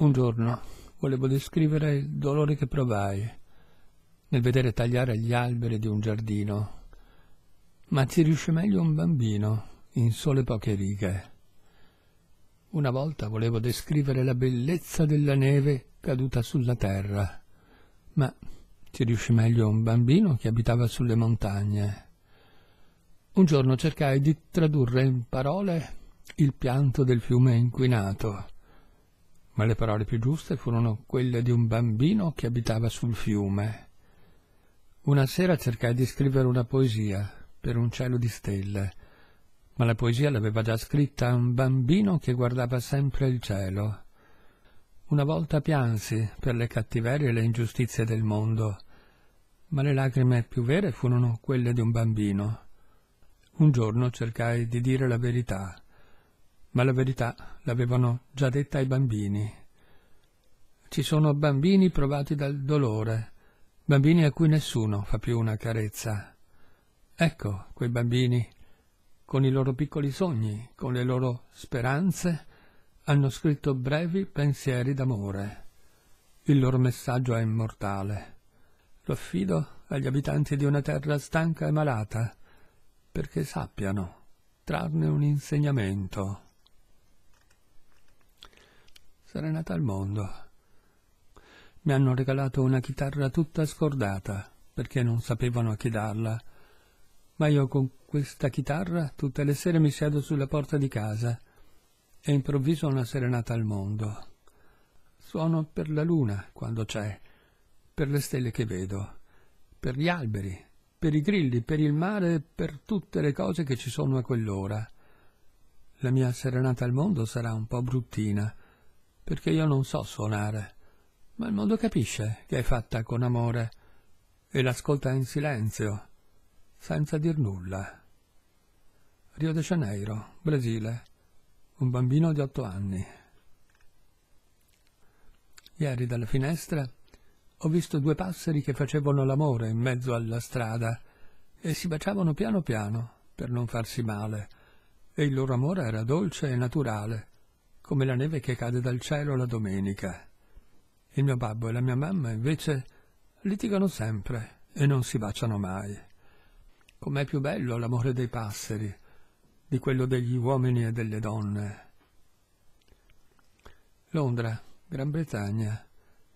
Un giorno volevo descrivere il dolore che provai nel vedere tagliare gli alberi di un giardino, ma ci riuscì meglio un bambino in sole poche righe. Una volta volevo descrivere la bellezza della neve caduta sulla terra, ma ci riuscì meglio un bambino che abitava sulle montagne. Un giorno cercai di tradurre in parole il pianto del fiume inquinato ma le parole più giuste furono quelle di un bambino che abitava sul fiume. Una sera cercai di scrivere una poesia per un cielo di stelle, ma la poesia l'aveva già scritta un bambino che guardava sempre il cielo. Una volta piansi per le cattiverie e le ingiustizie del mondo, ma le lacrime più vere furono quelle di un bambino. Un giorno cercai di dire la verità, ma la verità l'avevano già detta ai bambini. Ci sono bambini provati dal dolore, bambini a cui nessuno fa più una carezza. Ecco quei bambini, con i loro piccoli sogni, con le loro speranze, hanno scritto brevi pensieri d'amore. Il loro messaggio è immortale. Lo affido agli abitanti di una terra stanca e malata, perché sappiano trarne un insegnamento sarei nata al mondo. Mi hanno regalato una chitarra tutta scordata, perché non sapevano a chi darla, ma io con questa chitarra tutte le sere mi siedo sulla porta di casa e improvviso una serenata al mondo. Suono per la luna, quando c'è, per le stelle che vedo, per gli alberi, per i grilli, per il mare, per tutte le cose che ci sono a quell'ora. La mia serenata al mondo sarà un po' bruttina, perché io non so suonare, ma il mondo capisce che è fatta con amore e l'ascolta in silenzio, senza dir nulla. Rio de Janeiro, Brasile, un bambino di otto anni. Ieri dalla finestra ho visto due passeri che facevano l'amore in mezzo alla strada e si baciavano piano piano per non farsi male, e il loro amore era dolce e naturale, come la neve che cade dal cielo la domenica. Il mio babbo e la mia mamma, invece, litigano sempre e non si baciano mai. Com'è più bello l'amore dei passeri, di quello degli uomini e delle donne. Londra, Gran Bretagna,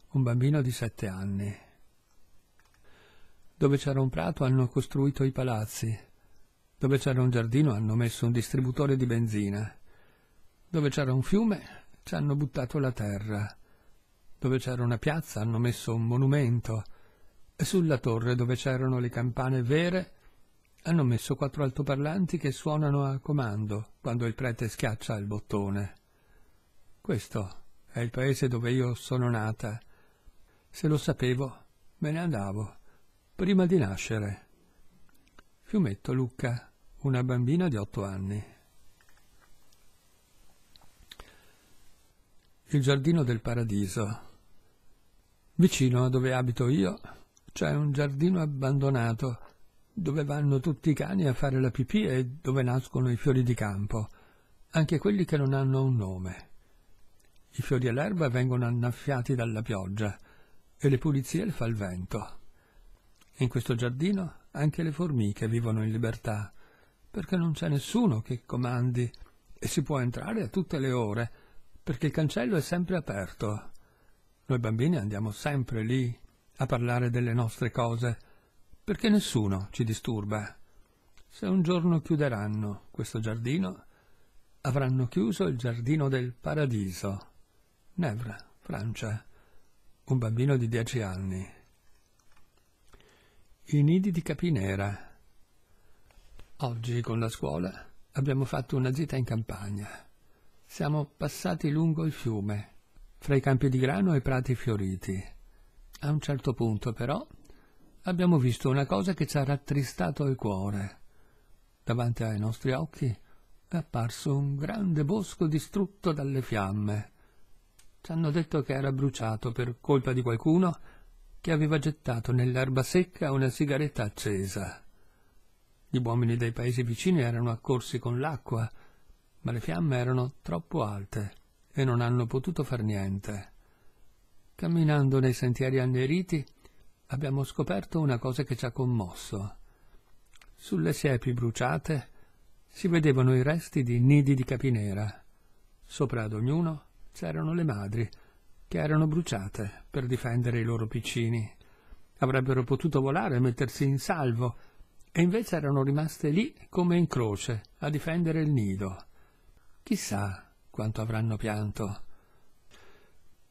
un bambino di sette anni. Dove c'era un prato hanno costruito i palazzi, dove c'era un giardino hanno messo un distributore di benzina, dove c'era un fiume ci hanno buttato la terra, dove c'era una piazza hanno messo un monumento, e sulla torre dove c'erano le campane vere hanno messo quattro altoparlanti che suonano a comando quando il prete schiaccia il bottone. Questo è il paese dove io sono nata. Se lo sapevo, me ne andavo, prima di nascere. Fiumetto Lucca, una bambina di otto anni. il giardino del paradiso. Vicino a dove abito io c'è un giardino abbandonato, dove vanno tutti i cani a fare la pipì e dove nascono i fiori di campo, anche quelli che non hanno un nome. I fiori e l'erba vengono annaffiati dalla pioggia e le pulizie le fa il vento. In questo giardino anche le formiche vivono in libertà, perché non c'è nessuno che comandi e si può entrare a tutte le ore, perché il cancello è sempre aperto. Noi bambini andiamo sempre lì a parlare delle nostre cose, perché nessuno ci disturba. Se un giorno chiuderanno questo giardino, avranno chiuso il giardino del paradiso. Nevra, Francia, un bambino di dieci anni. I nidi di capinera. Oggi con la scuola abbiamo fatto una gita in campagna. Siamo passati lungo il fiume, fra i campi di grano e i prati fioriti. A un certo punto, però, abbiamo visto una cosa che ci ha rattristato il cuore. Davanti ai nostri occhi è apparso un grande bosco distrutto dalle fiamme. Ci hanno detto che era bruciato per colpa di qualcuno che aveva gettato nell'erba secca una sigaretta accesa. Gli uomini dei paesi vicini erano accorsi con l'acqua ma le fiamme erano troppo alte e non hanno potuto far niente. Camminando nei sentieri anneriti abbiamo scoperto una cosa che ci ha commosso. Sulle siepi bruciate si vedevano i resti di nidi di capinera. Sopra ad ognuno c'erano le madri, che erano bruciate per difendere i loro piccini. Avrebbero potuto volare e mettersi in salvo, e invece erano rimaste lì come in croce, a difendere il nido. Chissà quanto avranno pianto.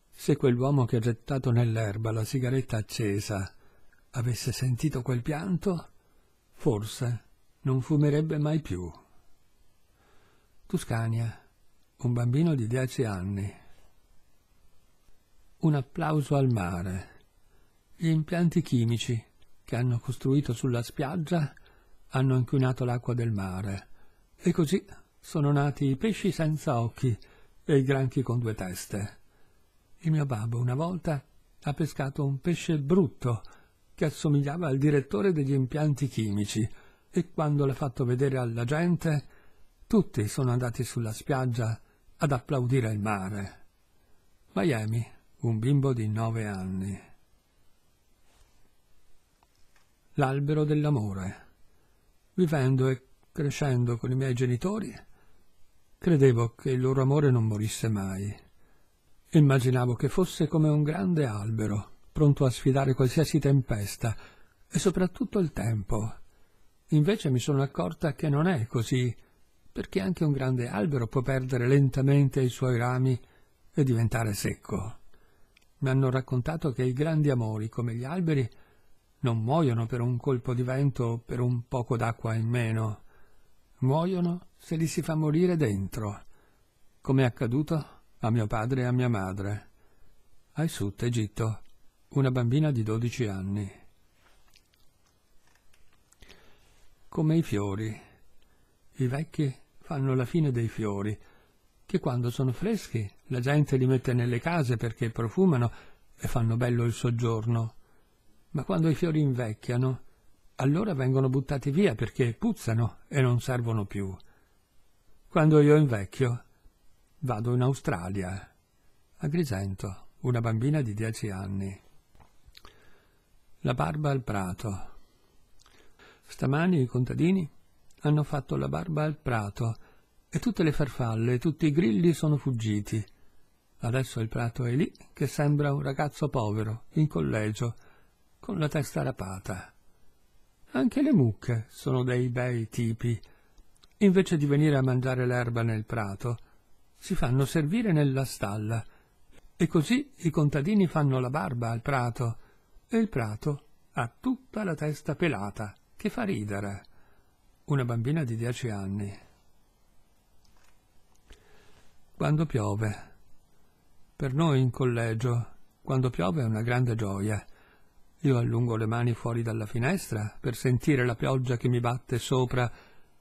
Se quell'uomo che ha gettato nell'erba la sigaretta accesa avesse sentito quel pianto, forse non fumerebbe mai più. Tuscania, un bambino di dieci anni. Un applauso al mare. Gli impianti chimici che hanno costruito sulla spiaggia hanno inquinato l'acqua del mare e così sono nati i pesci senza occhi e i granchi con due teste. Il mio babbo una volta ha pescato un pesce brutto che assomigliava al direttore degli impianti chimici e quando l'ha fatto vedere alla gente tutti sono andati sulla spiaggia ad applaudire il mare. Miami, un bimbo di nove anni. L'albero dell'amore. Vivendo e crescendo con i miei genitori, Credevo che il loro amore non morisse mai. Immaginavo che fosse come un grande albero, pronto a sfidare qualsiasi tempesta, e soprattutto il tempo. Invece mi sono accorta che non è così, perché anche un grande albero può perdere lentamente i suoi rami e diventare secco. Mi hanno raccontato che i grandi amori, come gli alberi, non muoiono per un colpo di vento o per un poco d'acqua in meno muoiono se li si fa morire dentro, come è accaduto a mio padre e a mia madre. Ai Sud, Egitto, una bambina di 12 anni. Come i fiori. I vecchi fanno la fine dei fiori, che quando sono freschi la gente li mette nelle case perché profumano e fanno bello il soggiorno. Ma quando i fiori invecchiano, allora vengono buttati via perché puzzano e non servono più. Quando io invecchio, vado in Australia, a Grisento, una bambina di dieci anni. La barba al prato. Stamani i contadini hanno fatto la barba al prato e tutte le farfalle, e tutti i grilli sono fuggiti. Adesso il prato è lì che sembra un ragazzo povero, in collegio, con la testa rapata. Anche le mucche sono dei bei tipi. Invece di venire a mangiare l'erba nel prato, si fanno servire nella stalla. E così i contadini fanno la barba al prato, e il prato ha tutta la testa pelata, che fa ridere. Una bambina di dieci anni. Quando piove. Per noi in collegio, quando piove è una grande gioia. Io allungo le mani fuori dalla finestra per sentire la pioggia che mi batte sopra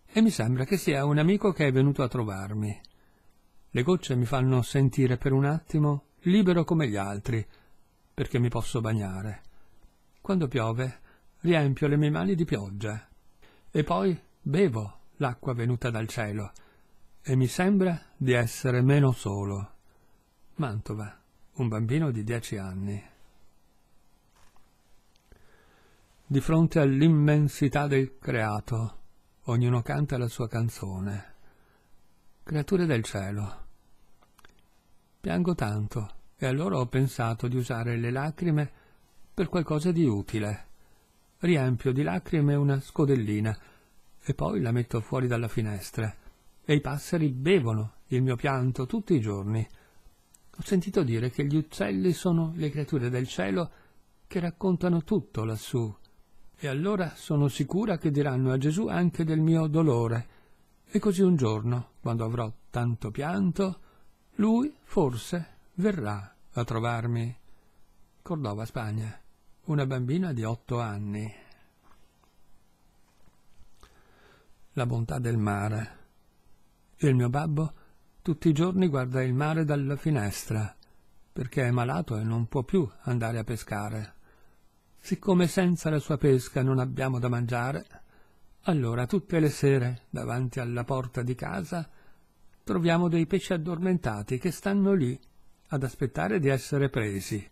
e mi sembra che sia un amico che è venuto a trovarmi. Le gocce mi fanno sentire per un attimo libero come gli altri, perché mi posso bagnare. Quando piove, riempio le mie mani di pioggia e poi bevo l'acqua venuta dal cielo e mi sembra di essere meno solo. Mantova, un bambino di dieci anni. di fronte all'immensità del creato. Ognuno canta la sua canzone. Creature del cielo. Piango tanto e allora ho pensato di usare le lacrime per qualcosa di utile. Riempio di lacrime una scodellina e poi la metto fuori dalla finestra e i passeri bevono il mio pianto tutti i giorni. Ho sentito dire che gli uccelli sono le creature del cielo che raccontano tutto lassù, e allora sono sicura che diranno a Gesù anche del mio dolore. E così un giorno, quando avrò tanto pianto, lui forse verrà a trovarmi. Cordova, Spagna, una bambina di otto anni. La bontà del mare. Il mio babbo tutti i giorni guarda il mare dalla finestra, perché è malato e non può più andare a pescare. Siccome senza la sua pesca non abbiamo da mangiare, allora tutte le sere, davanti alla porta di casa, troviamo dei pesci addormentati che stanno lì ad aspettare di essere presi.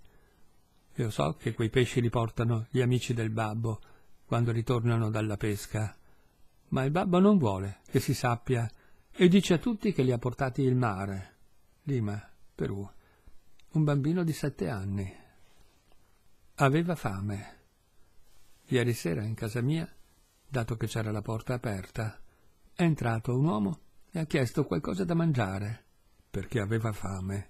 Io so che quei pesci li portano gli amici del babbo quando ritornano dalla pesca, ma il babbo non vuole che si sappia e dice a tutti che li ha portati il mare. Lima, Perù. Un bambino di sette anni. Aveva fame. Ieri sera in casa mia, dato che c'era la porta aperta, è entrato un uomo e ha chiesto qualcosa da mangiare, perché aveva fame.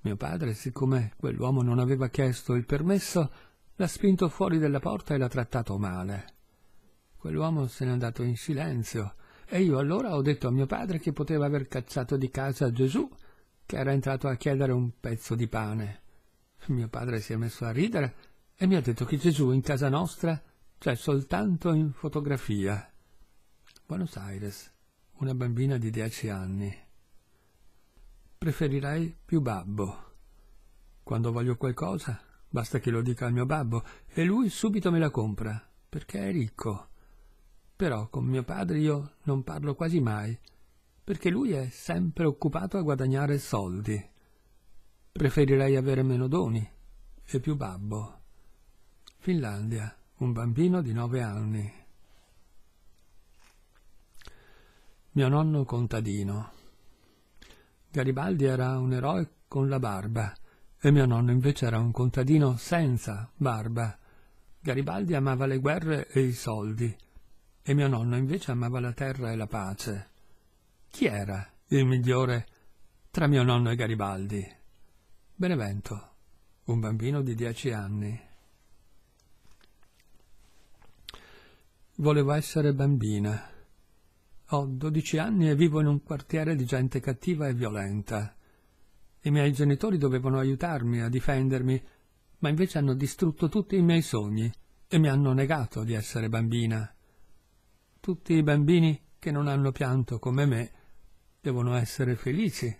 Mio padre, siccome quell'uomo non aveva chiesto il permesso, l'ha spinto fuori della porta e l'ha trattato male. Quell'uomo se n'è andato in silenzio, e io allora ho detto a mio padre che poteva aver cacciato di casa Gesù, che era entrato a chiedere un pezzo di pane. Mio padre si è messo a ridere e mi ha detto che Gesù in casa nostra c'è cioè soltanto in fotografia. Buenos Aires, una bambina di dieci anni. Preferirei più babbo. Quando voglio qualcosa, basta che lo dica al mio babbo e lui subito me la compra, perché è ricco. Però con mio padre io non parlo quasi mai, perché lui è sempre occupato a guadagnare soldi. Preferirei avere meno doni e più babbo. Finlandia, un bambino di nove anni. Mio nonno contadino. Garibaldi era un eroe con la barba e mio nonno invece era un contadino senza barba. Garibaldi amava le guerre e i soldi e mio nonno invece amava la terra e la pace. Chi era il migliore tra mio nonno e Garibaldi? Benevento, un bambino di dieci anni. Volevo essere bambina. Ho dodici anni e vivo in un quartiere di gente cattiva e violenta. I miei genitori dovevano aiutarmi a difendermi, ma invece hanno distrutto tutti i miei sogni e mi hanno negato di essere bambina. Tutti i bambini che non hanno pianto come me devono essere felici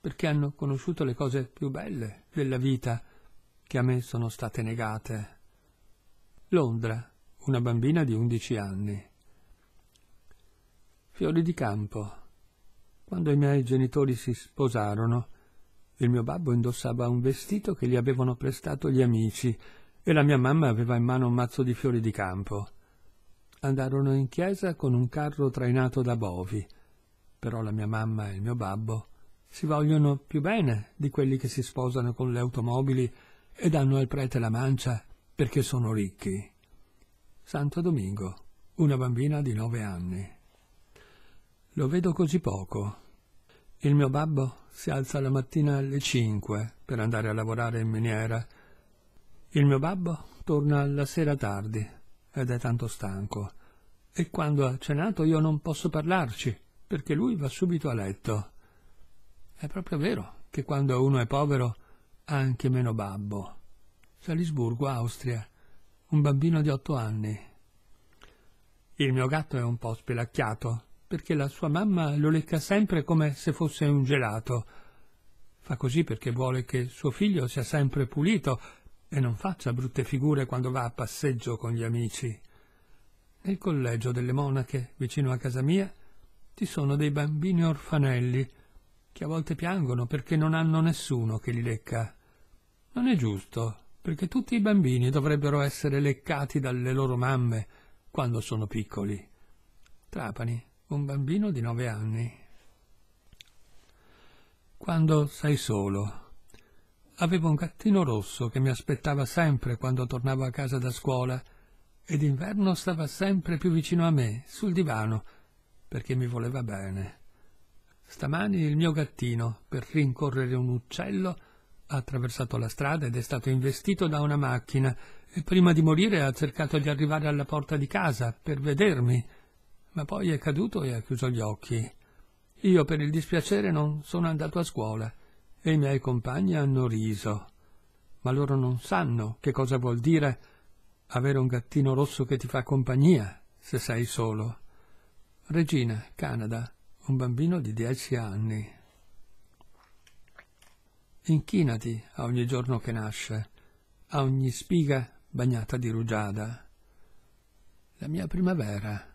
perché hanno conosciuto le cose più belle della vita che a me sono state negate. Londra, una bambina di undici anni. Fiori di campo. Quando i miei genitori si sposarono, il mio babbo indossava un vestito che gli avevano prestato gli amici e la mia mamma aveva in mano un mazzo di fiori di campo. Andarono in chiesa con un carro trainato da bovi, però la mia mamma e il mio babbo si vogliono più bene di quelli che si sposano con le automobili e danno al prete la mancia perché sono ricchi. Santo Domingo, una bambina di nove anni. Lo vedo così poco. Il mio babbo si alza la mattina alle cinque per andare a lavorare in miniera. Il mio babbo torna la sera tardi ed è tanto stanco. E quando ha cenato io non posso parlarci, perché lui va subito a letto è proprio vero che quando uno è povero ha anche meno babbo. Salisburgo, Austria. Un bambino di otto anni. Il mio gatto è un po' spelacchiato, perché la sua mamma lo lecca sempre come se fosse un gelato. Fa così perché vuole che suo figlio sia sempre pulito e non faccia brutte figure quando va a passeggio con gli amici. Nel collegio delle monache, vicino a casa mia, ci sono dei bambini orfanelli che a volte piangono perché non hanno nessuno che li lecca. Non è giusto, perché tutti i bambini dovrebbero essere leccati dalle loro mamme quando sono piccoli. Trapani, un bambino di nove anni. Quando sei solo. Avevo un gattino rosso che mi aspettava sempre quando tornavo a casa da scuola ed inverno stava sempre più vicino a me, sul divano, perché mi voleva bene. Stamani il mio gattino, per rincorrere un uccello, ha attraversato la strada ed è stato investito da una macchina e prima di morire ha cercato di arrivare alla porta di casa per vedermi, ma poi è caduto e ha chiuso gli occhi. Io per il dispiacere non sono andato a scuola e i miei compagni hanno riso. Ma loro non sanno che cosa vuol dire avere un gattino rosso che ti fa compagnia se sei solo. Regina, Canada, un bambino di dieci anni. Inchinati a ogni giorno che nasce, a ogni spiga bagnata di rugiada. La mia primavera.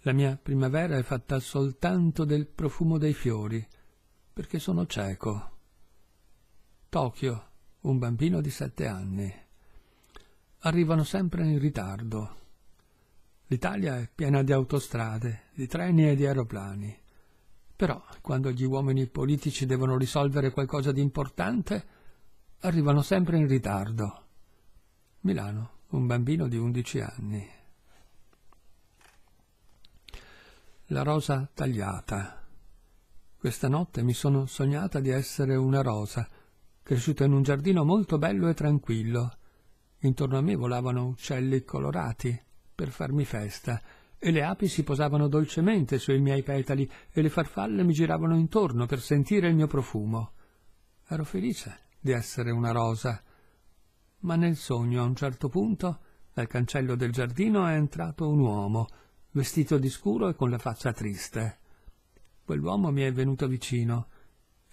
La mia primavera è fatta soltanto del profumo dei fiori, perché sono cieco. Tokyo, un bambino di sette anni. Arrivano sempre in ritardo. L'Italia è piena di autostrade, di treni e di aeroplani. Però, quando gli uomini politici devono risolvere qualcosa di importante, arrivano sempre in ritardo. Milano, un bambino di 11 anni. La rosa tagliata. Questa notte mi sono sognata di essere una rosa, cresciuta in un giardino molto bello e tranquillo. Intorno a me volavano uccelli colorati per farmi festa, e le api si posavano dolcemente sui miei petali, e le farfalle mi giravano intorno per sentire il mio profumo. Ero felice di essere una rosa. Ma nel sogno, a un certo punto, dal cancello del giardino è entrato un uomo, vestito di scuro e con la faccia triste. Quell'uomo mi è venuto vicino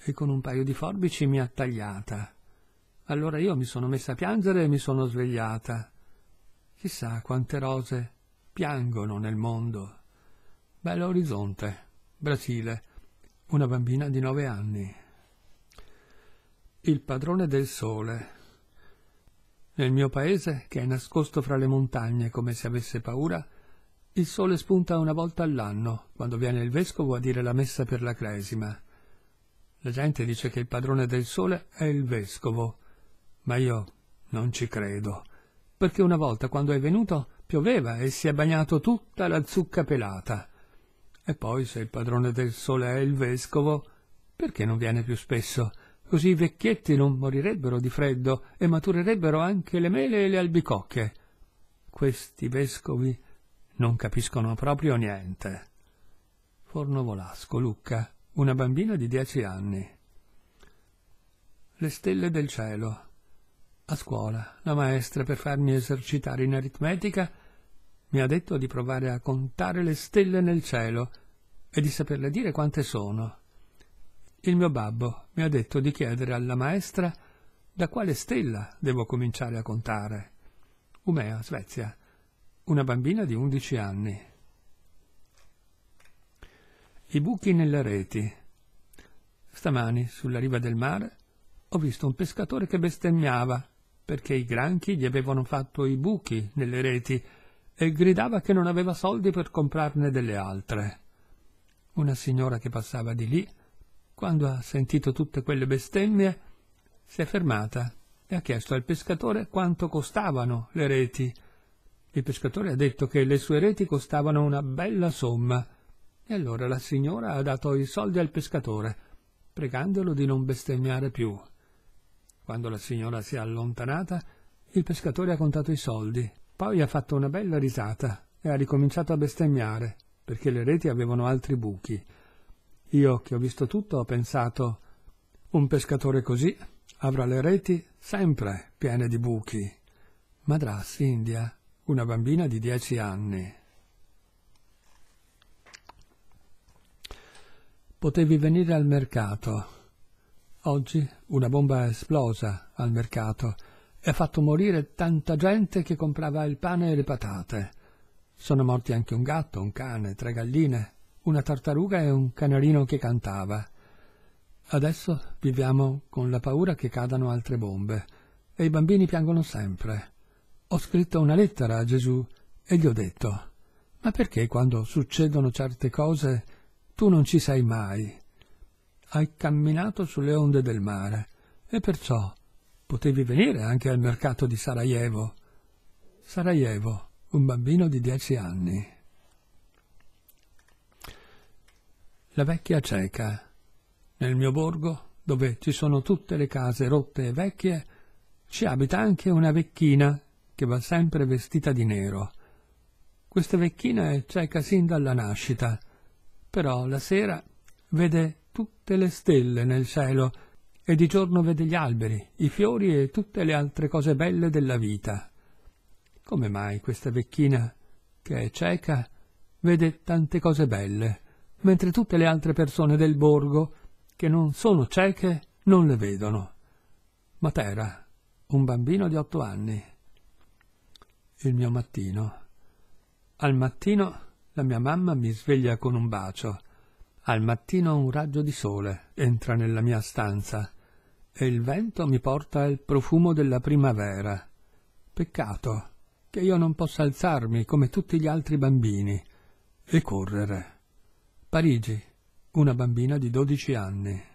e con un paio di forbici mi ha tagliata. Allora io mi sono messa a piangere e mi sono svegliata. Chissà quante rose piangono nel mondo. Bello orizzonte, Brasile, una bambina di nove anni. Il padrone del sole. Nel mio paese, che è nascosto fra le montagne come se avesse paura, il sole spunta una volta all'anno, quando viene il vescovo a dire la messa per la cresima. La gente dice che il padrone del sole è il vescovo, ma io non ci credo perché una volta quando è venuto pioveva e si è bagnato tutta la zucca pelata. E poi, se il padrone del sole è il vescovo, perché non viene più spesso? Così i vecchietti non morirebbero di freddo e maturerebbero anche le mele e le albicocche. Questi vescovi non capiscono proprio niente. Forno Volasco, Lucca, una bambina di dieci anni. Le stelle del cielo a scuola, la maestra, per farmi esercitare in aritmetica, mi ha detto di provare a contare le stelle nel cielo e di saperle dire quante sono. Il mio babbo mi ha detto di chiedere alla maestra da quale stella devo cominciare a contare. Umea, Svezia, una bambina di undici anni. I buchi nelle reti. Stamani, sulla riva del mare, ho visto un pescatore che bestemmiava perché i granchi gli avevano fatto i buchi nelle reti e gridava che non aveva soldi per comprarne delle altre. Una signora che passava di lì, quando ha sentito tutte quelle bestemmie, si è fermata e ha chiesto al pescatore quanto costavano le reti. Il pescatore ha detto che le sue reti costavano una bella somma, e allora la signora ha dato i soldi al pescatore, pregandolo di non bestemmiare più. Quando la signora si è allontanata, il pescatore ha contato i soldi, poi ha fatto una bella risata e ha ricominciato a bestemmiare, perché le reti avevano altri buchi. Io, che ho visto tutto, ho pensato un pescatore così avrà le reti sempre piene di buchi. Madras, India, una bambina di dieci anni. Potevi venire al mercato, Oggi una bomba è esplosa al mercato e ha fatto morire tanta gente che comprava il pane e le patate. Sono morti anche un gatto, un cane, tre galline, una tartaruga e un canarino che cantava. Adesso viviamo con la paura che cadano altre bombe e i bambini piangono sempre. Ho scritto una lettera a Gesù e gli ho detto: Ma perché quando succedono certe cose tu non ci sei mai? hai camminato sulle onde del mare e perciò potevi venire anche al mercato di Sarajevo. Sarajevo, un bambino di dieci anni. La vecchia cieca. Nel mio borgo, dove ci sono tutte le case rotte e vecchie, ci abita anche una vecchina che va sempre vestita di nero. Questa vecchina è cieca sin dalla nascita, però la sera vede tutte le stelle nel cielo e di giorno vede gli alberi, i fiori e tutte le altre cose belle della vita. Come mai questa vecchina, che è cieca, vede tante cose belle, mentre tutte le altre persone del borgo, che non sono cieche, non le vedono? Matera, un bambino di otto anni. Il mio mattino. Al mattino la mia mamma mi sveglia con un bacio al mattino un raggio di sole entra nella mia stanza e il vento mi porta il profumo della primavera. Peccato che io non possa alzarmi come tutti gli altri bambini e correre. Parigi, una bambina di dodici anni.